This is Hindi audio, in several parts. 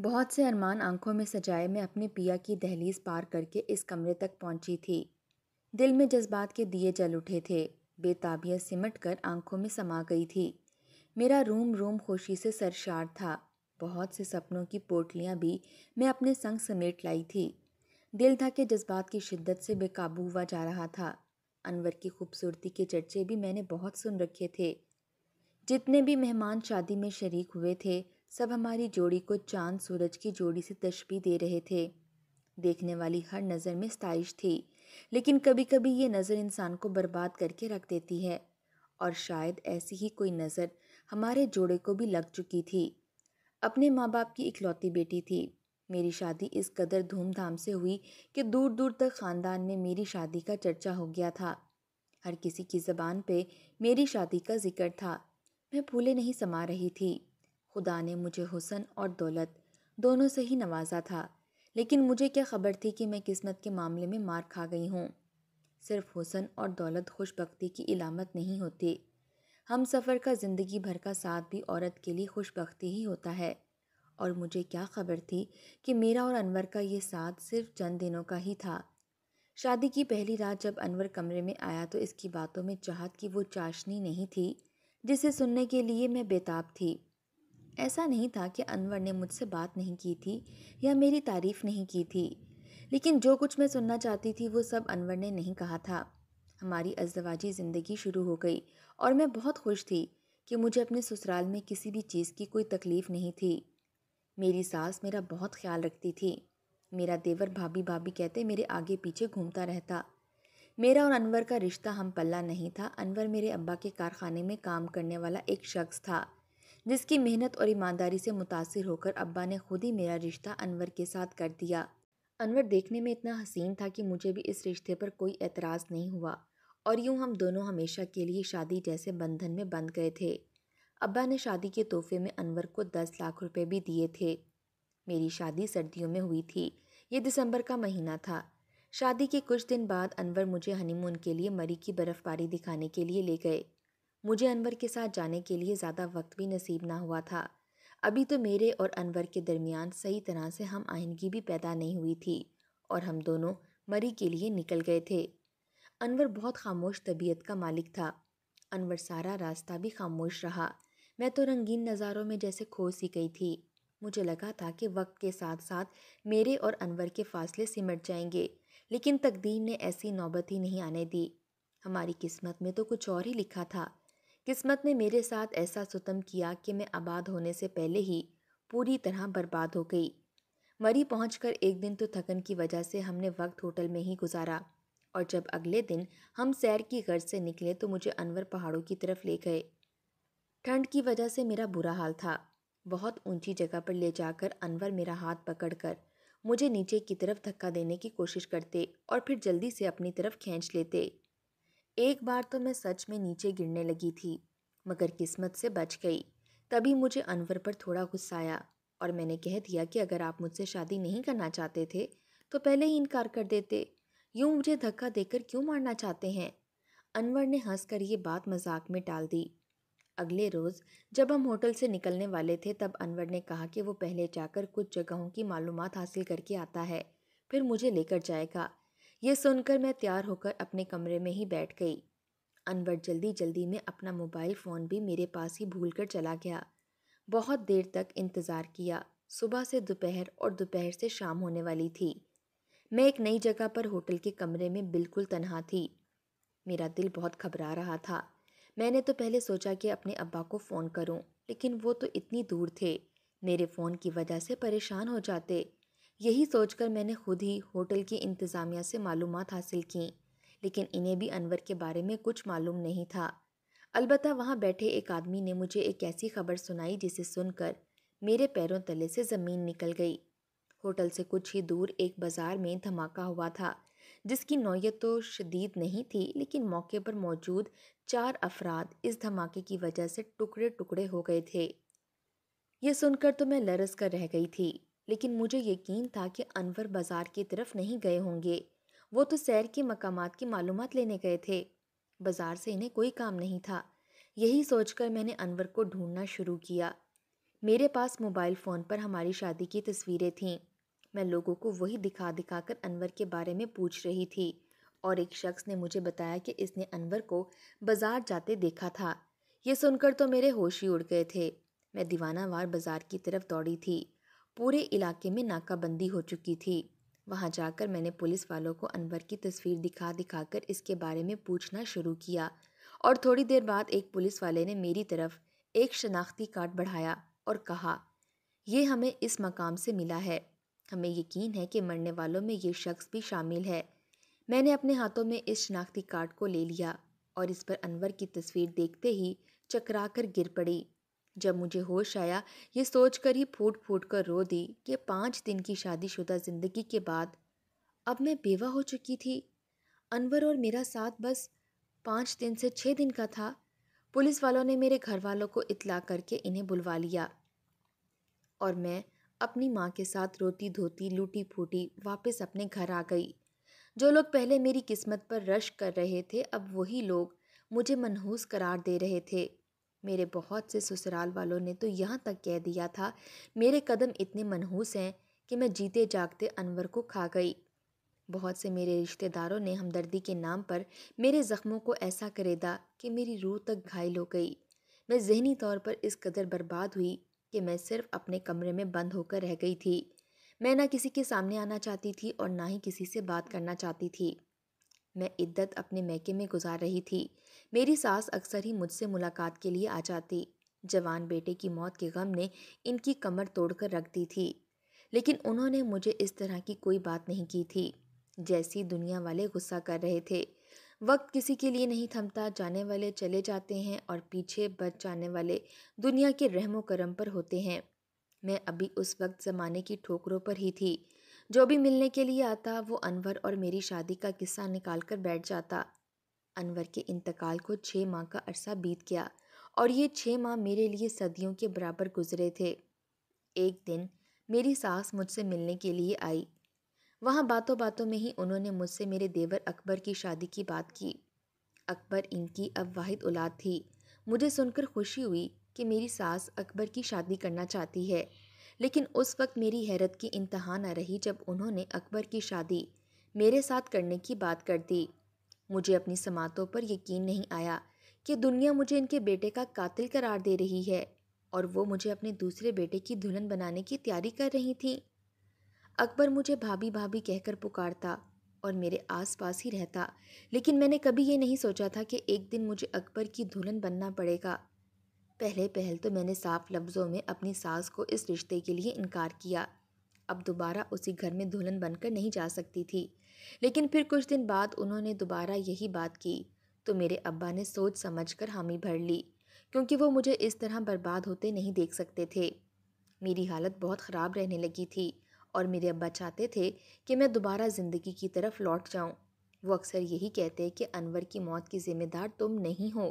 बहुत से अरमान आंखों में सजाए मैं अपने पिया की दहलीज पार करके इस कमरे तक पहुंची थी दिल में जज्बात के दिए जल उठे थे बेताबियत सिमट कर आंखों में समा गई थी मेरा रूम रूम खुशी से सरशार था बहुत से सपनों की पोटलियाँ भी मैं अपने संग समेट लाई थी दिल था कि जज्बात की शिद्दत से बेकाबू हुआ जा रहा था अनवर की खूबसूरती के चर्चे भी मैंने बहुत सुन रखे थे जितने भी मेहमान शादी में शरीक हुए थे सब हमारी जोड़ी को चांद सूरज की जोड़ी से तशबी दे रहे थे देखने वाली हर नज़र में स्ताइश थी लेकिन कभी कभी ये नज़र इंसान को बर्बाद करके रख देती है और शायद ऐसी ही कोई नज़र हमारे जोड़े को भी लग चुकी थी अपने माँ बाप की इकलौती बेटी थी मेरी शादी इस कदर धूमधाम से हुई कि दूर दूर तक ख़ानदान में मेरी शादी का चर्चा हो गया था हर किसी की ज़बान पे मेरी शादी का जिक्र था मैं फूले नहीं समा रही थी खुदा ने मुझे हुसन और दौलत दोनों से ही नवाजा था लेकिन मुझे क्या खबर थी कि मैं किस्मत के मामले में मार खा गई हूँ सिर्फ हुसन और दौलत खुशबख्ती की इलामत नहीं होती हम सफ़र का ज़िंदगी भर का साथ भी औरत के लिए खुशबख्ती ही होता है और मुझे क्या खबर थी कि मेरा और अनवर का ये साथ सिर्फ चंद दिनों का ही था शादी की पहली रात जब अनवर कमरे में आया तो इसकी बातों में चाहत की वो चाशनी नहीं थी जिसे सुनने के लिए मैं बेताब थी ऐसा नहीं था कि अनवर ने मुझसे बात नहीं की थी या मेरी तारीफ़ नहीं की थी लेकिन जो कुछ मैं सुनना चाहती थी वो सब अनवर ने नहीं कहा था हमारी अजवाजी ज़िंदगी शुरू हो गई और मैं बहुत खुश थी कि मुझे अपने ससुराल में किसी भी चीज़ की कोई तकलीफ़ नहीं थी मेरी सास मेरा बहुत ख्याल रखती थी मेरा देवर भाभी भाभी कहते मेरे आगे पीछे घूमता रहता मेरा और अनवर का रिश्ता हम पल्ला नहीं था अनवर मेरे अब्बा के कारखाने में काम करने वाला एक शख्स था जिसकी मेहनत और ईमानदारी से मुतासर होकर अब्बा ने खुद ही मेरा रिश्ता अनवर के साथ कर दिया अनवर देखने में इतना हसीन था कि मुझे भी इस रिश्ते पर कोई एतराज़ नहीं हुआ और यूँ हम दोनों हमेशा के लिए शादी जैसे बंधन में बंध गए थे अब्बा ने शादी के तोहफे में अनवर को दस लाख रुपये भी दिए थे मेरी शादी सर्दियों में हुई थी ये दिसंबर का महीना था शादी के कुछ दिन बाद अनवर मुझे हनीमून के लिए मरी की बर्फ़बारी दिखाने के लिए ले गए मुझे अनवर के साथ जाने के लिए ज़्यादा वक्त भी नसीब ना हुआ था अभी तो मेरे और अनवर के दरमियान सही तरह से हम आहिंदगी भी पैदा नहीं हुई थी और हम दोनों मरी के लिए निकल गए थे अनवर बहुत खामोश तबीयत का मालिक था अनवर सारा रास्ता भी खामोश रहा मैं तो रंगीन नज़ारों में जैसे खो सी गई थी मुझे लगा था कि वक्त के साथ साथ मेरे और अनवर के फासले सिमट जाएंगे लेकिन तकदीर ने ऐसी नौबत ही नहीं आने दी हमारी किस्मत में तो कुछ और ही लिखा था किस्मत ने मेरे साथ ऐसा सुतम किया कि मैं आबाद होने से पहले ही पूरी तरह बर्बाद हो गई मरी पहुँच एक दिन तो थकन की वजह से हमने वक्त होटल में ही गुजारा और जब अगले दिन हम सैर की गर्ज से निकले तो मुझे अनवर पहाड़ों की तरफ ले गए ठंड की वजह से मेरा बुरा हाल था बहुत ऊंची जगह पर ले जाकर अनवर मेरा हाथ पकड़कर मुझे नीचे की तरफ धक्का देने की कोशिश करते और फिर जल्दी से अपनी तरफ खींच लेते एक बार तो मैं सच में नीचे गिरने लगी थी मगर किस्मत से बच गई तभी मुझे अनवर पर थोड़ा गुस्सा आया और मैंने कह दिया कि अगर आप मुझसे शादी नहीं करना चाहते थे तो पहले ही इनकार कर देते यूँ मुझे धक्का देकर क्यों मारना चाहते हैं अनवर ने कर ये बात मजाक में टाल दी अगले रोज़ जब हम होटल से निकलने वाले थे तब अनवर ने कहा कि वो पहले जाकर कुछ जगहों की मालूम हासिल करके आता है फिर मुझे लेकर जाएगा यह सुनकर मैं तैयार होकर अपने कमरे में ही बैठ गई अनवर जल्दी जल्दी में अपना मोबाइल फ़ोन भी मेरे पास ही भूल कर चला गया बहुत देर तक इंतज़ार किया सुबह से दोपहर और दोपहर से शाम होने वाली थी मैं एक नई जगह पर होटल के कमरे में बिल्कुल तनहा थी मेरा दिल बहुत घबरा रहा था मैंने तो पहले सोचा कि अपने अब्बा को फ़ोन करूं, लेकिन वो तो इतनी दूर थे मेरे फ़ोन की वजह से परेशान हो जाते यही सोचकर मैंने खुद ही होटल की इंतज़ामिया से मालूम हासिल की लेकिन इन्हें भी अनवर के बारे में कुछ मालूम नहीं था अलबत् वहाँ बैठे एक आदमी ने मुझे एक ऐसी खबर सुनाई जिसे सुनकर मेरे पैरों तले से ज़मीन निकल गई होटल से कुछ ही दूर एक बाज़ार में धमाका हुआ था जिसकी नौीयत तो शदीद नहीं थी लेकिन मौके पर मौजूद चार अफराद इस धमाके की वजह से टुकड़े टुकड़े हो गए थे यह सुनकर तो मैं लरस कर रह गई थी लेकिन मुझे यकीन था कि अनवर बाज़ार की तरफ नहीं गए होंगे वो तो सैर के मकाम की मालूम लेने गए थे बाज़ार से इन्हें कोई काम नहीं था यही सोचकर मैंने अनवर को ढूंढना शुरू किया मेरे पास मोबाइल फ़ोन पर हमारी शादी की तस्वीरें थीं मैं लोगों को वही दिखा दिखा कर अनवर के बारे में पूछ रही थी और एक शख्स ने मुझे बताया कि इसने अनवर को बाज़ार जाते देखा था ये सुनकर तो मेरे होश ही उड़ गए थे मैं दीवानावार बाज़ार की तरफ दौड़ी थी पूरे इलाके में नाकाबंदी हो चुकी थी वहाँ जाकर मैंने पुलिस वालों को अनवर की तस्वीर दिखा दिखा कर इसके बारे में पूछना शुरू किया और थोड़ी देर बाद एक पुलिस वाले ने मेरी तरफ एक शनाख्ती कार्ड बढ़ाया और कहा यह हमें इस मकाम से मिला है हमें यकीन है कि मरने वालों में ये शख्स भी शामिल है मैंने अपने हाथों में इस शनाख्ती कार्ड को ले लिया और इस पर अनवर की तस्वीर देखते ही चकरा कर गिर पड़ी जब मुझे होश आया ये सोचकर ही फूट फूट कर रो दी कि पाँच दिन की शादीशुदा ज़िंदगी के बाद अब मैं बेवा हो चुकी थी अनवर और मेरा साथ बस पाँच दिन से छः दिन का था पुलिस वालों ने मेरे घर वालों को इतला करके इन्हें बुलवा लिया और मैं अपनी माँ के साथ रोती धोती लूटी फूटी वापस अपने घर आ गई जो लोग पहले मेरी किस्मत पर रश कर रहे थे अब वही लोग मुझे मनहूस करार दे रहे थे मेरे बहुत से ससुराल वालों ने तो यहाँ तक कह दिया था मेरे कदम इतने मनहूस हैं कि मैं जीते जागते अनवर को खा गई बहुत से मेरे रिश्तेदारों ने हमदर्दी के नाम पर मेरे ज़ख्मों को ऐसा करेदा कि मेरी रूह तक घायल हो गई मैं जहनी तौर पर इस कदर बर्बाद हुई कि मैं सिर्फ अपने कमरे में बंद होकर रह गई थी मैं ना किसी के सामने आना चाहती थी और ना ही किसी से बात करना चाहती थी मैं इद्दत अपने मैके में गुजार रही थी मेरी सास अक्सर ही मुझसे मुलाकात के लिए आ जाती जवान बेटे की मौत के गम ने इनकी कमर तोड़कर रख दी थी लेकिन उन्होंने मुझे इस तरह की कोई बात नहीं की थी जैसी दुनिया वाले गुस्सा कर रहे थे वक्त किसी के लिए नहीं थमता जाने वाले चले जाते हैं और पीछे बच जाने वाले दुनिया के रहमो करम पर होते हैं मैं अभी उस वक्त ज़माने की ठोकरों पर ही थी जो भी मिलने के लिए आता वो अनवर और मेरी शादी का किस्सा निकाल कर बैठ जाता अनवर के इंतकाल को छः माह का अरसा बीत गया और ये छः माह मेरे लिए सदियों के बराबर गुजरे थे एक दिन मेरी सास मुझसे मिलने के लिए आई वहाँ बातों बातों में ही उन्होंने मुझसे मेरे देवर अकबर की शादी की बात की अकबर इनकी अब वाहिद औलाद थी मुझे सुनकर खुशी हुई कि मेरी सास अकबर की शादी करना चाहती है लेकिन उस वक्त मेरी हैरत की इंतहा न रही जब उन्होंने अकबर की शादी मेरे साथ करने की बात कर दी मुझे अपनी समातों पर यकीन नहीं आया कि दुनिया मुझे इनके बेटे का कातिल करार दे रही है और वो मुझे अपने दूसरे बेटे की दुल्हन बनाने की तैयारी कर रही थी अकबर मुझे भाभी भाभी कहकर पुकारता और मेरे आसपास ही रहता लेकिन मैंने कभी ये नहीं सोचा था कि एक दिन मुझे अकबर की दुल्हन बनना पड़ेगा पहले पहल तो मैंने साफ लफ्ज़ों में अपनी सास को इस रिश्ते के लिए इनकार किया अब दोबारा उसी घर में दुल्हन बनकर नहीं जा सकती थी लेकिन फिर कुछ दिन बाद उन्होंने दोबारा यही बात की तो मेरे अब्बा ने सोच समझ कर हामी भर ली क्योंकि वो मुझे इस तरह बर्बाद होते नहीं देख सकते थे मेरी हालत बहुत ख़राब रहने लगी थी और मेरे अब्बा चाहते थे कि मैं दोबारा ज़िंदगी की तरफ लौट जाऊं। वो अक्सर यही कहते कि अनवर की मौत की ज़िम्मेदार तुम नहीं हो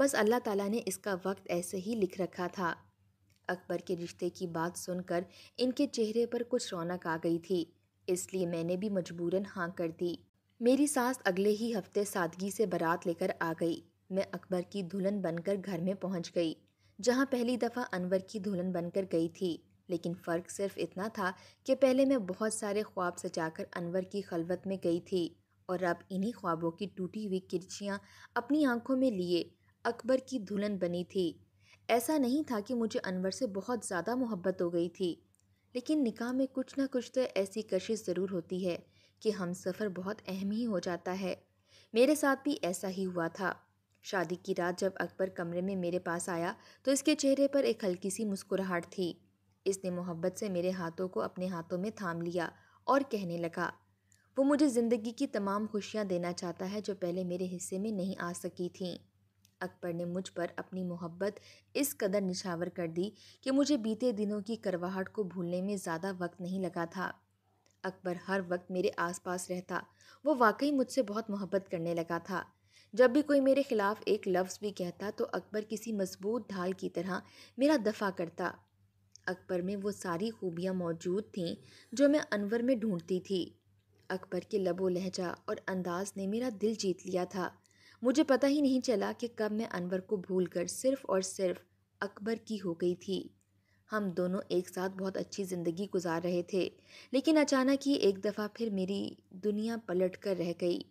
बस अल्लाह ताला ने इसका वक्त ऐसे ही लिख रखा था अकबर के रिश्ते की बात सुनकर इनके चेहरे पर कुछ रौनक आ गई थी इसलिए मैंने भी मजबूरन हाँ कर दी मेरी सास अगले ही हफ्ते सादगी से बारात लेकर आ गई मैं अकबर की दुल्हन बनकर घर में पहुंच गई जहां पहली दफ़ा अनवर की दुल्हन बनकर गई थी लेकिन फ़र्क सिर्फ इतना था कि पहले मैं बहुत सारे ख्वाब सजाकर अनवर की खलवत में गई थी और अब इन्हीं ख्वाबों की टूटी हुई किरचियाँ अपनी आंखों में लिए अकबर की दुल्हन बनी थी ऐसा नहीं था कि मुझे अनवर से बहुत ज़्यादा मोहब्बत हो गई थी लेकिन निकाह में कुछ ना कुछ तो ऐसी कशिश ज़रूर होती है कि हम सफ़र बहुत अहम ही हो जाता है मेरे साथ भी ऐसा ही हुआ था शादी की रात जब अकबर कमरे में मेरे पास आया तो इसके चेहरे पर एक हल्की सी मुस्कुराहट थी इसने मोहब्बत से मेरे हाथों को अपने हाथों में थाम लिया और कहने लगा वो मुझे ज़िंदगी की तमाम खुशियाँ देना चाहता है जो पहले मेरे हिस्से में नहीं आ सकी थीं अकबर ने मुझ पर अपनी मोहब्बत इस कदर निछावर कर दी कि मुझे बीते दिनों की करवाहट को भूलने में ज़्यादा वक्त नहीं लगा था अकबर हर वक्त मेरे आसपास रहता वो वाकई मुझसे बहुत मोहब्बत करने लगा था जब भी कोई मेरे ख़िलाफ़ एक लफ्ज़ भी कहता तो अकबर किसी मजबूत ढाल की तरह मेरा दफ़ा करता अकबर में वो सारी खूबियाँ मौजूद थीं जो मैं अनवर में ढूंढती थी अकबर के लबो लहजा और अंदाज ने मेरा दिल जीत लिया था मुझे पता ही नहीं चला कि कब मैं अनवर को भूलकर सिर्फ़ और सिर्फ अकबर की हो गई थी हम दोनों एक साथ बहुत अच्छी ज़िंदगी गुजार रहे थे लेकिन अचानक ही एक दफ़ा फिर मेरी दुनिया पलट कर रह गई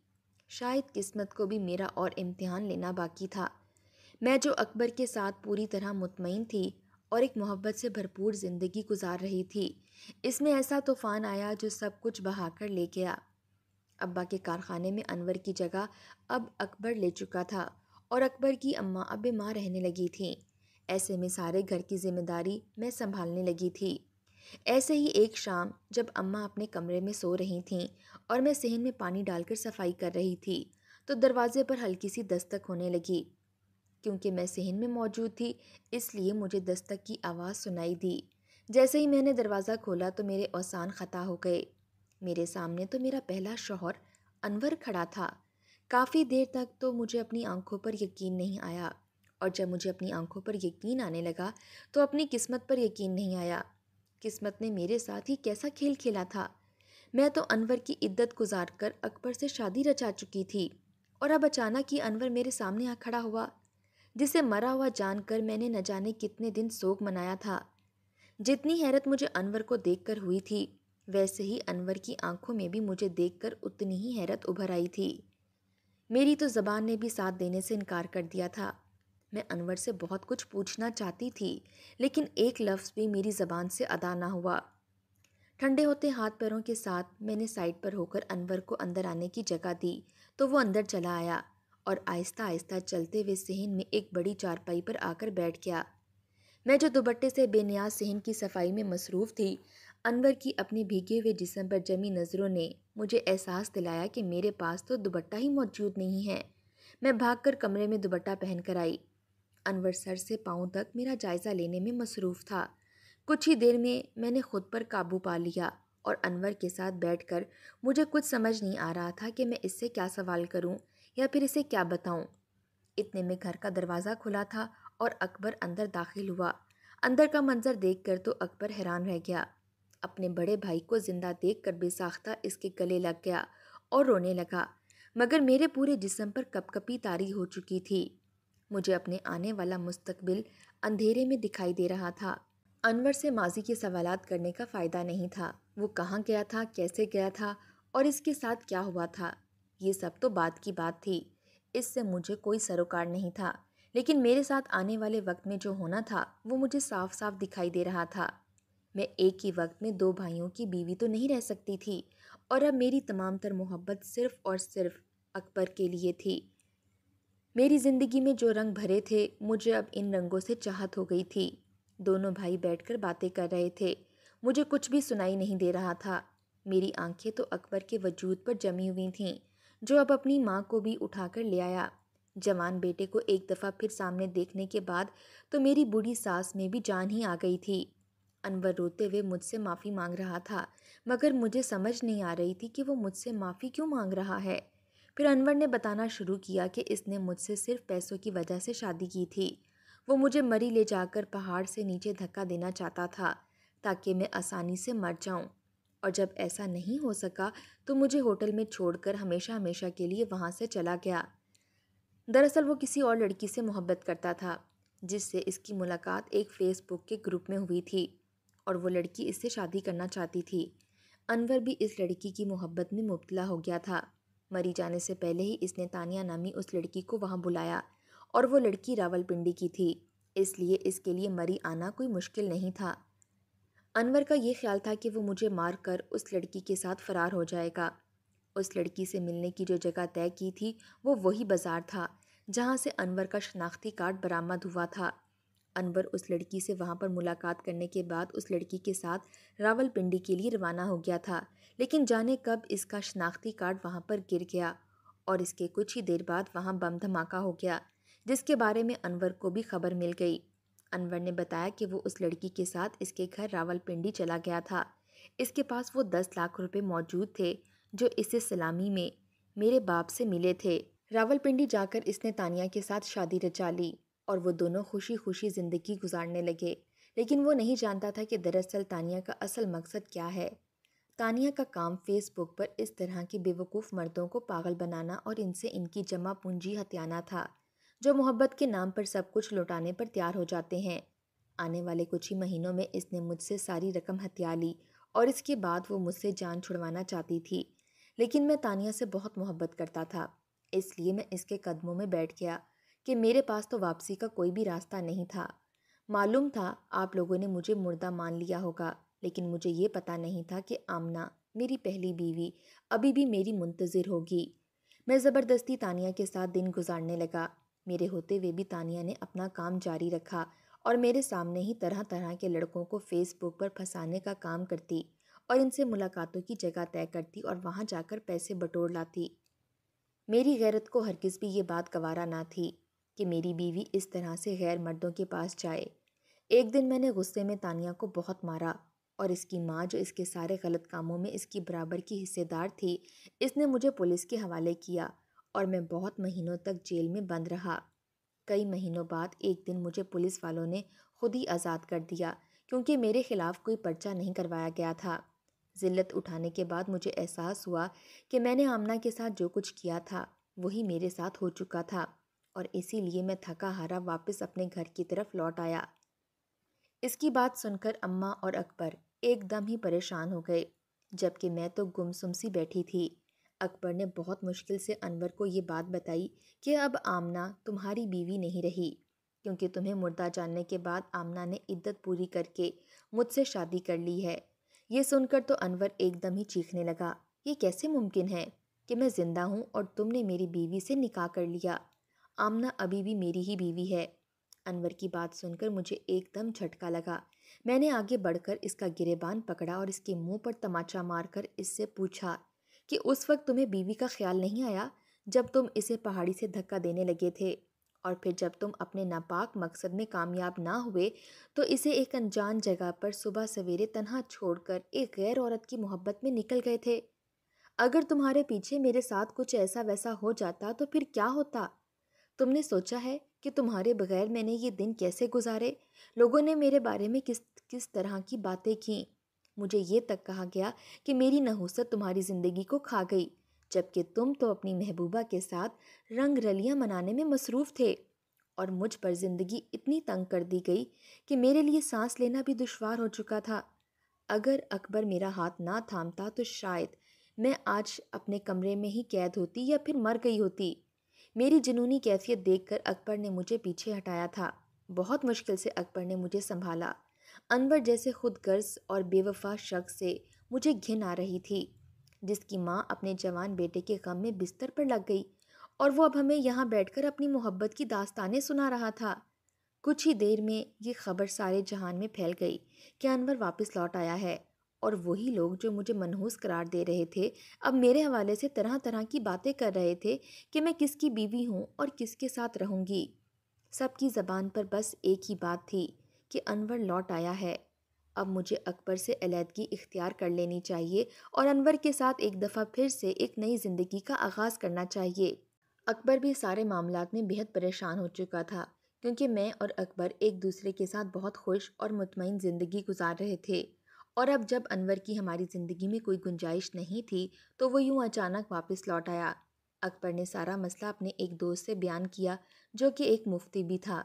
शायद किस्मत को भी मेरा और इम्तिहान लेना बाकी था मैं जो अकबर के साथ पूरी तरह मुतमिन थी और एक मोहब्बत से भरपूर ज़िंदगी गुजार रही थी इसमें ऐसा तूफ़ान आया जो सब कुछ बहा कर ले गया अब्बा के कारखाने में अनवर की जगह अब अकबर ले चुका था और अकबर की अम्मा अब बीमार रहने लगी थी ऐसे में सारे घर की जिम्मेदारी मैं संभालने लगी थी ऐसे ही एक शाम जब अम्मा अपने कमरे में सो रही थीं और मैं सहन में पानी डालकर सफाई कर रही थी तो दरवाज़े पर हल्की सी दस्तक होने लगी क्योंकि मैं सहन में मौजूद थी इसलिए मुझे दस्तक की आवाज़ सुनाई दी जैसे ही मैंने दरवाज़ा खोला तो मेरे औसान ख़ता हो गए मेरे सामने तो मेरा पहला शौहर अनवर खड़ा था काफ़ी देर तक तो मुझे अपनी आंखों पर यकीन नहीं आया और जब मुझे अपनी आंखों पर यकीन आने लगा तो अपनी किस्मत पर यकीन नहीं आया किस्मत ने मेरे साथ ही कैसा खेल खेला था मैं तो अनवर की इद्दत गुजार कर अकबर से शादी रचा चुकी थी और अब अचानक ही अनवर मेरे सामने आ खड़ा हुआ जिसे मरा हुआ जानकर मैंने न जाने कितने दिन शोक मनाया था जितनी हैरत मुझे अनवर को देखकर हुई थी वैसे ही अनवर की आंखों में भी मुझे देखकर उतनी ही हैरत उभर आई थी मेरी तो ज़बान ने भी साथ देने से इनकार कर दिया था मैं अनवर से बहुत कुछ पूछना चाहती थी लेकिन एक लफ्ज़ भी मेरी ज़बान से अदा ना हुआ ठंडे होते हाथ पैरों के साथ मैंने साइड पर होकर अनवर को अंदर आने की जगह दी तो वो अंदर चला आया और आहिस्ता आहिस्ता चलते हुए सहन में एक बड़ी चारपाई पर आकर बैठ गया मैं जो दुबट्टे से बेनियाज सहन की सफाई में मसरूफ़ थी अनवर की अपने भीगे हुए जिसम पर जमी नज़रों ने मुझे एहसास दिलाया कि मेरे पास तो दुबट्टा ही मौजूद नहीं है मैं भागकर कमरे में दुबट्टा पहनकर आई अनवर सर से पाँव तक मेरा जायज़ा लेने में मसरूफ़ था कुछ ही देर में मैंने खुद पर काबू पा लिया और अनवर के साथ बैठकर मुझे कुछ समझ नहीं आ रहा था कि मैं इससे क्या सवाल करूं या फिर इसे क्या बताऊं। इतने में घर का दरवाज़ा खुला था और अकबर अंदर दाखिल हुआ अंदर का मंज़र देखकर तो अकबर हैरान रह गया अपने बड़े भाई को जिंदा देख कर बेसाख्ता इसके गले लग गया और रोने लगा मगर मेरे पूरे जिसम पर कपकपी तारी हो चुकी थी मुझे अपने आने वाला मुस्तकबिल अंधेरे में दिखाई दे रहा था अनवर से माजी के सवाल करने का फ़ायदा नहीं था वो कहाँ गया था कैसे गया था और इसके साथ क्या हुआ था ये सब तो बात की बात थी इससे मुझे कोई सरोकार नहीं था लेकिन मेरे साथ आने वाले वक्त में जो होना था वो मुझे साफ साफ दिखाई दे रहा था मैं एक ही वक्त में दो भाइयों की बीवी तो नहीं रह सकती थी और अब मेरी तमाम तर मोहब्बत सिर्फ़ और सिर्फ अकबर के लिए थी मेरी ज़िंदगी में जो रंग भरे थे मुझे अब इन रंगों से चाहत हो गई थी दोनों भाई बैठकर बातें कर रहे थे मुझे कुछ भी सुनाई नहीं दे रहा था मेरी आंखें तो अकबर के वजूद पर जमी हुई थीं जो अब अपनी माँ को भी उठाकर ले आया जवान बेटे को एक दफ़ा फिर सामने देखने के बाद तो मेरी बूढ़ी सास में भी जान ही आ गई थी अनवर रोते हुए मुझसे माफ़ी मांग रहा था मगर मुझे समझ नहीं आ रही थी कि वो मुझसे माफ़ी क्यों मांग रहा है फिर अनवर ने बताना शुरू किया कि इसने मुझसे सिर्फ पैसों की वजह से शादी की थी वो मुझे मरी ले जाकर पहाड़ से नीचे धक्का देना चाहता था ताकि मैं आसानी से मर जाऊं और जब ऐसा नहीं हो सका तो मुझे होटल में छोड़कर हमेशा हमेशा के लिए वहाँ से चला गया दरअसल वो किसी और लड़की से मोहब्बत करता था जिससे इसकी मुलाकात एक फ़ेसबुक के ग्रुप में हुई थी और वो लड़की इससे शादी करना चाहती थी अनवर भी इस लड़की की मोहब्बत में मुबतला हो गया था मरी जाने से पहले ही इसने तानिया नामी उस लड़की को वहाँ बुलाया और वो लड़की रावलपिंडी की थी इसलिए इसके लिए मरी आना कोई मुश्किल नहीं था अनवर का ये ख्याल था कि वो मुझे मार कर उस लड़की के साथ फ़रार हो जाएगा उस लड़की से मिलने की जो जगह तय की थी वो वही बाज़ार था जहाँ से अनवर का शनाख्ती कार्ड बरामद हुआ था अनवर उस लड़की से वहाँ पर मुलाकात करने के बाद उस लड़की के साथ रावलपिंडी के लिए रवाना हो गया था लेकिन जाने कब इसका शनाख्ती कार्ड वहाँ पर गिर गया और इसके कुछ ही देर बाद वहाँ बम धमाका हो गया जिसके बारे में अनवर को भी खबर मिल गई अनवर ने बताया कि वो उस लड़की के साथ इसके घर रावलपिंडी चला गया था इसके पास वो दस लाख रुपये मौजूद थे जो इसे सलामी में मेरे बाप से मिले थे रावलपिंडी जाकर इसने तानिया के साथ शादी रचा ली और वो दोनों खुशी खुशी ज़िंदगी गुजारने लगे लेकिन वो नहीं जानता था कि दरअसल तानिया का असल मकसद क्या है तानिया का काम फेसबुक पर इस तरह के बेवकूफ़ मर्दों को पागल बनाना और इनसे इनकी जमा पूंजी हत्याना था जो मोहब्बत के नाम पर सब कुछ लौटाने पर तैयार हो जाते हैं आने वाले कुछ ही महीनों में इसने मुझसे सारी रकम हत्या ली और इसके बाद वो मुझसे जान छुड़वाना चाहती थी लेकिन मैं तानिया से बहुत मोहब्बत करता था इसलिए मैं इसके कदमों में बैठ गया कि मेरे पास तो वापसी का कोई भी रास्ता नहीं था मालूम था आप लोगों ने मुझे मुर्दा मान लिया होगा लेकिन मुझे ये पता नहीं था कि आमना मेरी पहली बीवी अभी भी मेरी मुंतजिर होगी मैं ज़बरदस्ती तानिया के साथ दिन गुजारने लगा मेरे होते हुए भी तानिया ने अपना काम जारी रखा और मेरे सामने ही तरह तरह के लड़कों को फेसबुक पर फंसाने का काम करती और इनसे मुलाकातों की जगह तय करती और वहाँ जाकर पैसे बटोर लाती मेरी गैरत को हरगिज़ भी ये बात गवारा ना थी कि मेरी बीवी इस तरह से गैर मर्दों के पास जाए एक दिन मैंने गुस्से में तानिया को बहुत मारा और इसकी माँ जो इसके सारे गलत कामों में इसकी बराबर की हिस्सेदार थी इसने मुझे पुलिस के हवाले किया और मैं बहुत महीनों तक जेल में बंद रहा कई महीनों बाद एक दिन मुझे पुलिस वालों ने खुद ही आज़ाद कर दिया क्योंकि मेरे खिलाफ कोई पर्चा नहीं करवाया गया था ज़िल्लत उठाने के बाद मुझे एहसास हुआ कि मैंने आमना के साथ जो कुछ किया था वही मेरे साथ हो चुका था और इसीलिए मैं थका हारा वापस अपने घर की तरफ लौट आया इसकी बात सुनकर अम्मा और अकबर एकदम ही परेशान हो गए जबकि मैं तो गुमसुम सी बैठी थी अकबर ने बहुत मुश्किल से अनवर को ये बात बताई कि अब आमना तुम्हारी बीवी नहीं रही क्योंकि तुम्हें मुर्दा जानने के बाद आमना ने इद्दत पूरी करके मुझसे शादी कर ली है ये सुनकर तो अनवर एकदम ही चीखने लगा ये कैसे मुमकिन है कि मैं ज़िंदा हूँ और तुमने मेरी बीवी से निकाह कर लिया आमना अभी भी मेरी ही बीवी है अनवर की बात सुनकर मुझे एकदम झटका लगा मैंने आगे बढ़कर इसका गिरेबान पकड़ा और इसके मुंह पर तमाचा मारकर इससे पूछा कि उस वक्त तुम्हें बीवी का ख्याल नहीं आया जब तुम इसे पहाड़ी से धक्का देने लगे थे और फिर जब तुम अपने नापाक मकसद में कामयाब ना हुए तो इसे एक अनजान जगह पर सुबह सवेरे तनहा छोड़कर एक गैर औरत की मोहब्बत में निकल गए थे अगर तुम्हारे पीछे मेरे साथ कुछ ऐसा वैसा हो जाता तो फिर क्या होता तुमने सोचा है कि तुम्हारे बगैर मैंने ये दिन कैसे गुजारे लोगों ने मेरे बारे में किस किस तरह की बातें की मुझे ये तक कहा गया कि मेरी नहुसत तुम्हारी ज़िंदगी को खा गई जबकि तुम तो अपनी महबूबा के साथ रंग रलियाँ मनाने में मसरूफ़ थे और मुझ पर ज़िंदगी इतनी तंग कर दी गई कि मेरे लिए सांस लेना भी दुशवार हो चुका था अगर अकबर मेरा हाथ ना थामता तो शायद मैं आज अपने कमरे में ही कैद होती या फिर मर गई होती मेरी जुनूनी कैफियत देखकर अकबर ने मुझे पीछे हटाया था बहुत मुश्किल से अकबर ने मुझे संभाला अनवर जैसे खुद गर्ज और बेवफा शख्स से मुझे घिन आ रही थी जिसकी माँ अपने जवान बेटे के गम में बिस्तर पर लग गई और वो अब हमें यहाँ बैठकर अपनी मोहब्बत की दास्तानें सुना रहा था कुछ ही देर में ये खबर सारे जहान में फैल गई कि अनवर वापस लौट आया है और वही लोग जो मुझे मनहूस करार दे रहे थे अब मेरे हवाले से तरह तरह की बातें कर रहे थे कि मैं किसकी बीवी हूँ और किसके साथ रहूँगी सबकी ज़बान पर बस एक ही बात थी कि अनवर लौट आया है अब मुझे अकबर से अलीहदगी इख्तियार कर लेनी चाहिए और अनवर के साथ एक दफ़ा फिर से एक नई ज़िंदगी का आगाज़ करना चाहिए अकबर भी सारे मामला में बेहद परेशान हो चुका था क्योंकि मैं और अकबर एक दूसरे के साथ बहुत खुश और मुतमिन ज़िंदगी गुजार रहे थे और अब जब अनवर की हमारी ज़िंदगी में कोई गुंजाइश नहीं थी तो वो यूँ अचानक वापस लौट आया अकबर ने सारा मसला अपने एक दोस्त से बयान किया जो कि एक मुफ्ती भी था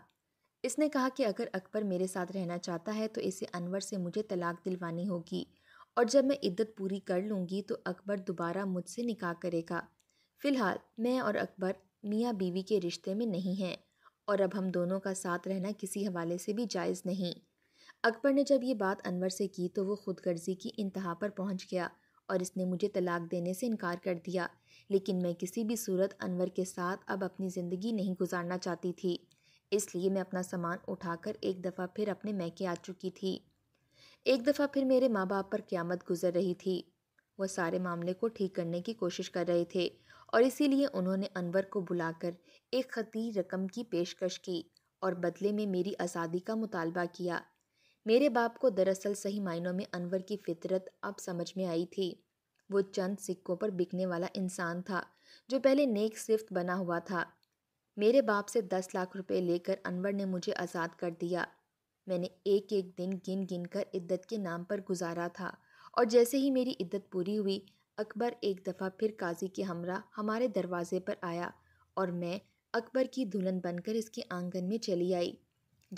इसने कहा कि अगर अकबर मेरे साथ रहना चाहता है तो इसे अनवर से मुझे तलाक दिलवानी होगी और जब मैं इद्दत पूरी कर लूँगी तो अकबर दोबारा मुझसे निकाह करेगा फ़िलहाल मैं और अकबर मियाँ बीवी के रिश्ते में नहीं हैं और अब हम दोनों का साथ रहना किसी हवाले से भी जायज़ नहीं अकबर ने जब ये बात अनवर से की तो वो खुद गर्जी की इंतहा पर पहुंच गया और इसने मुझे तलाक देने से इनकार कर दिया लेकिन मैं किसी भी सूरत अनवर के साथ अब अपनी ज़िंदगी नहीं गुजारना चाहती थी इसलिए मैं अपना सामान उठाकर एक दफ़ा फिर अपने मैके आ चुकी थी एक दफ़ा फिर मेरे माँ बाप पर क़्यामत गुजर रही थी वह सारे मामले को ठीक करने की कोशिश कर रहे थे और इसीलिए उन्होंने अनवर को बुलाकर एक खती रकम की पेशकश की और बदले में मेरी आज़ादी का मुतालबा किया मेरे बाप को दरअसल सही मायनों में अनवर की फितरत अब समझ में आई थी वो चंद सिक्कों पर बिकने वाला इंसान था जो पहले नेक सिफ्त बना हुआ था मेरे बाप से दस लाख रुपए लेकर अनवर ने मुझे आज़ाद कर दिया मैंने एक एक दिन गिन गिन कर इद्दत के नाम पर गुजारा था और जैसे ही मेरी इद्दत पूरी हुई अकबर एक दफ़ा फिर काजी के हमरा हमारे दरवाजे पर आया और मैं अकबर की दुल्हन बनकर इसके आंगन में चली आई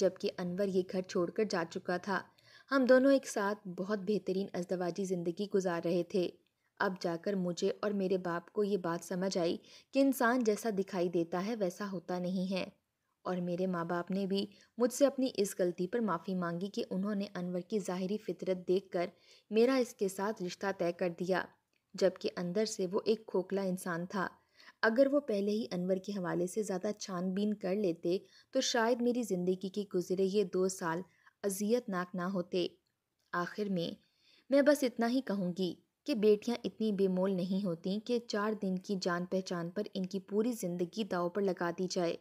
जबकि अनवर ये घर छोड़कर जा चुका था हम दोनों एक साथ बहुत बेहतरीन अजदवाजी ज़िंदगी गुजार रहे थे अब जाकर मुझे और मेरे बाप को ये बात समझ आई कि इंसान जैसा दिखाई देता है वैसा होता नहीं है और मेरे माँ बाप ने भी मुझसे अपनी इस गलती पर माफ़ी मांगी कि उन्होंने अनवर की ज़ाहरी फितरत कर मेरा इसके साथ रिश्ता तय कर दिया जबकि अंदर से वो एक खोखला इंसान था अगर वो पहले ही अनवर के हवाले से ज़्यादा छानबीन कर लेते तो शायद मेरी ज़िंदगी के गुजरे ये दो साल अजियतनाक ना होते आखिर में मैं बस इतना ही कहूँगी कि बेटियाँ इतनी बेमोल नहीं होती कि चार दिन की जान पहचान पर इनकी पूरी ज़िंदगी दाव पर लगा दी जाए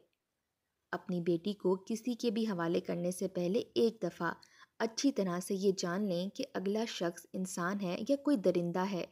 अपनी बेटी को किसी के भी हवाले करने से पहले एक दफ़ा अच्छी तरह से ये जान लें कि अगला शख्स इंसान है या कोई दरिंदा है